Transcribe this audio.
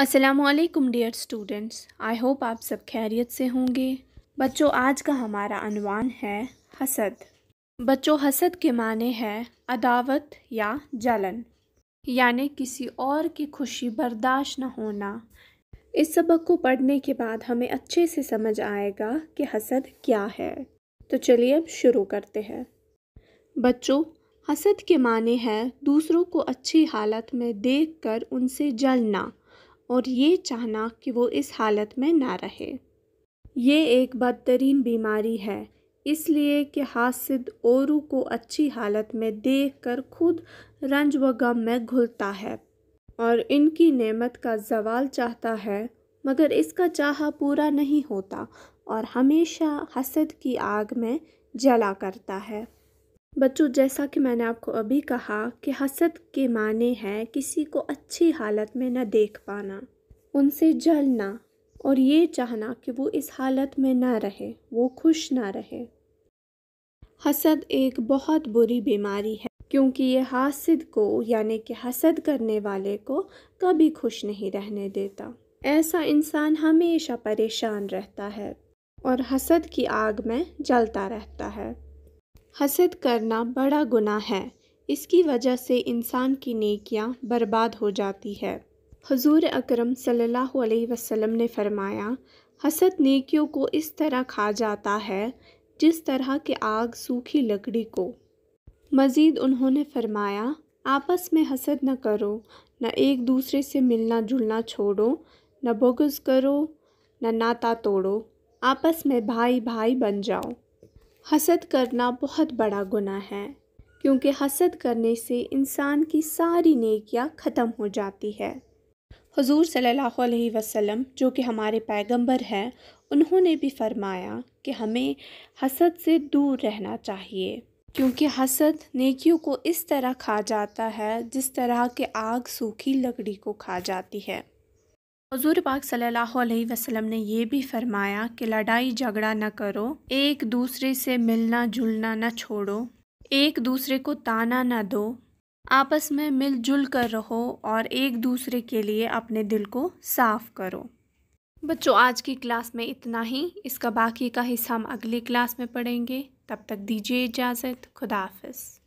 असलकम dear students I hope आप सब खैरियत से होंगे बच्चों आज का हमारा अनवान है हसद बच्चों हसद के माने है अदावत या जलन यानी किसी और की खुशी बर्दाश्त न होना इस सबक को पढ़ने के बाद हमें अच्छे से समझ आएगा कि हसद क्या है तो चलिए अब शुरू करते हैं बच्चों हसद के माने हैं दूसरों को अच्छी हालत में देखकर उनसे जलना और ये चाहना कि वो इस हालत में ना रहे ये एक बदतरीन बीमारी है इसलिए कि हासिद औरू को अच्छी हालत में देख कर खुद रंज व गम में घुलता है और इनकी नेमत का जवाल चाहता है मगर इसका चाह पूरा नहीं होता और हमेशा हसद की आग में जला करता है बच्चों जैसा कि मैंने आपको अभी कहा कि हसद के माने हैं किसी को अच्छी हालत में न देख पाना उनसे जलना और ये चाहना कि वो इस हालत में ना रहे वो खुश ना रहे हसद एक बहुत बुरी बीमारी है क्योंकि ये हासिद को यानी कि हसद करने वाले को कभी खुश नहीं रहने देता ऐसा इंसान हमेशा परेशान रहता है और हसद की आग में जलता रहता है हसद करना बड़ा गुना है इसकी वजह से इंसान की नेकियां बर्बाद हो जाती है हजूर अकरम सल्लल्लाहु अलैहि वसल्लम ने फरमाया हसद नेकियों को इस तरह खा जाता है जिस तरह के आग सूखी लकड़ी को मज़ीद उन्होंने फरमाया आपस में हसद न करो न एक दूसरे से मिलना जुलना छोड़ो न बोगज़ करो न नाता तोड़ो आपस में भाई भाई बन जाओ हसद करना बहुत बड़ा गुना है क्योंकि हसद करने से इंसान की सारी नेकियां ख़त्म हो जाती है हुजूर सल्लल्लाहु अलैहि वसल्लम जो कि हमारे पैगंबर हैं उन्होंने भी फरमाया कि हमें हसद से दूर रहना चाहिए क्योंकि हसद नेकियों को इस तरह खा जाता है जिस तरह के आग सूखी लकड़ी को खा जाती है हजूर पाक सल्लल्लाहु अलैहि वसल्लम ने यह भी फरमाया कि लड़ाई झगड़ा न करो एक दूसरे से मिलना जुलना न छोड़ो एक दूसरे को ताना न दो आपस में मिलजुल कर रहो और एक दूसरे के लिए अपने दिल को साफ करो बच्चों आज की क्लास में इतना ही इसका बाकी का हिस्सा हम अगली क्लास में पढ़ेंगे तब तक दीजिए इजाज़त खुदा